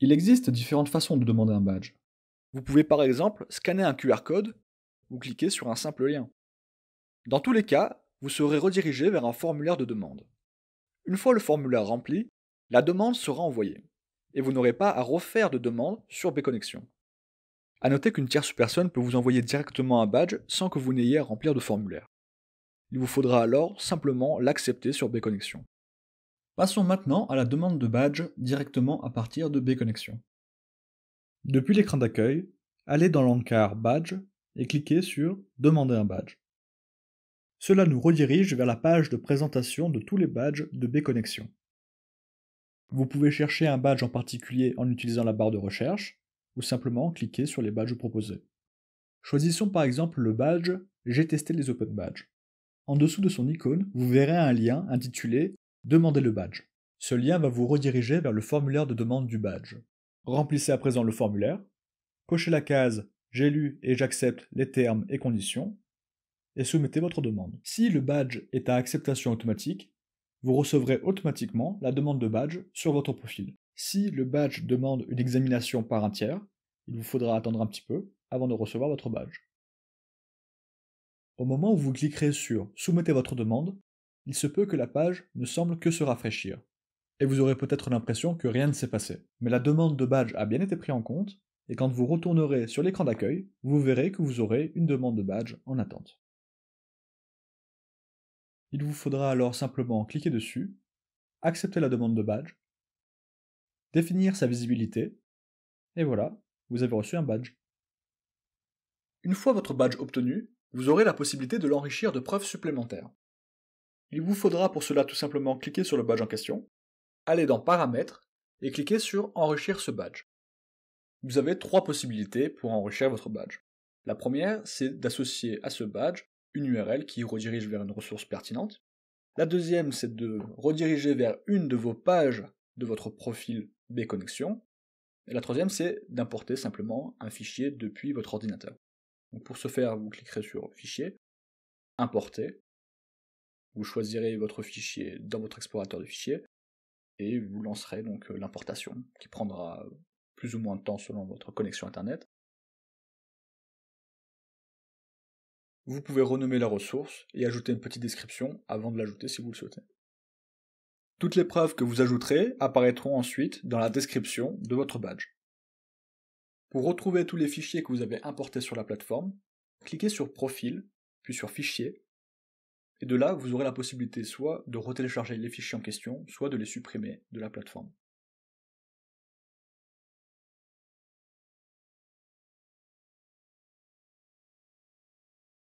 Il existe différentes façons de demander un badge. Vous pouvez par exemple scanner un QR code ou cliquer sur un simple lien. Dans tous les cas, vous serez redirigé vers un formulaire de demande. Une fois le formulaire rempli, la demande sera envoyée et vous n'aurez pas à refaire de demande sur Bconnexion. A noter qu'une tierce personne peut vous envoyer directement un badge sans que vous n'ayez à remplir de formulaire. Il vous faudra alors simplement l'accepter sur Bconnexion. Passons maintenant à la demande de badge directement à partir de bconnexion. Depuis l'écran d'accueil, allez dans l'encart Badge et cliquez sur Demander un badge. Cela nous redirige vers la page de présentation de tous les badges de B-Connexion. Vous pouvez chercher un badge en particulier en utilisant la barre de recherche ou simplement cliquer sur les badges proposés. Choisissons par exemple le badge J'ai testé les open badges. En dessous de son icône, vous verrez un lien intitulé Demandez le badge. Ce lien va vous rediriger vers le formulaire de demande du badge. Remplissez à présent le formulaire, cochez la case J'ai lu et j'accepte les termes et conditions et soumettez votre demande. Si le badge est à acceptation automatique, vous recevrez automatiquement la demande de badge sur votre profil. Si le badge demande une examination par un tiers, il vous faudra attendre un petit peu avant de recevoir votre badge. Au moment où vous cliquerez sur Soumettez votre demande, il se peut que la page ne semble que se rafraîchir. Et vous aurez peut-être l'impression que rien ne s'est passé. Mais la demande de badge a bien été prise en compte, et quand vous retournerez sur l'écran d'accueil, vous verrez que vous aurez une demande de badge en attente. Il vous faudra alors simplement cliquer dessus, accepter la demande de badge, définir sa visibilité, et voilà, vous avez reçu un badge. Une fois votre badge obtenu, vous aurez la possibilité de l'enrichir de preuves supplémentaires. Il vous faudra pour cela tout simplement cliquer sur le badge en question, aller dans Paramètres et cliquer sur Enrichir ce badge. Vous avez trois possibilités pour enrichir votre badge. La première, c'est d'associer à ce badge une URL qui redirige vers une ressource pertinente. La deuxième, c'est de rediriger vers une de vos pages de votre profil B connexion. Et la troisième, c'est d'importer simplement un fichier depuis votre ordinateur. pour ce faire, vous cliquerez sur Fichier, Importer, vous choisirez votre fichier dans votre explorateur de fichiers et vous lancerez donc euh, l'importation qui prendra plus ou moins de temps selon votre connexion internet. Vous pouvez renommer la ressource et ajouter une petite description avant de l'ajouter si vous le souhaitez. Toutes les preuves que vous ajouterez apparaîtront ensuite dans la description de votre badge. Pour retrouver tous les fichiers que vous avez importés sur la plateforme, cliquez sur Profil, puis sur Fichier, et de là vous aurez la possibilité soit de retélécharger les fichiers en question, soit de les supprimer de la plateforme.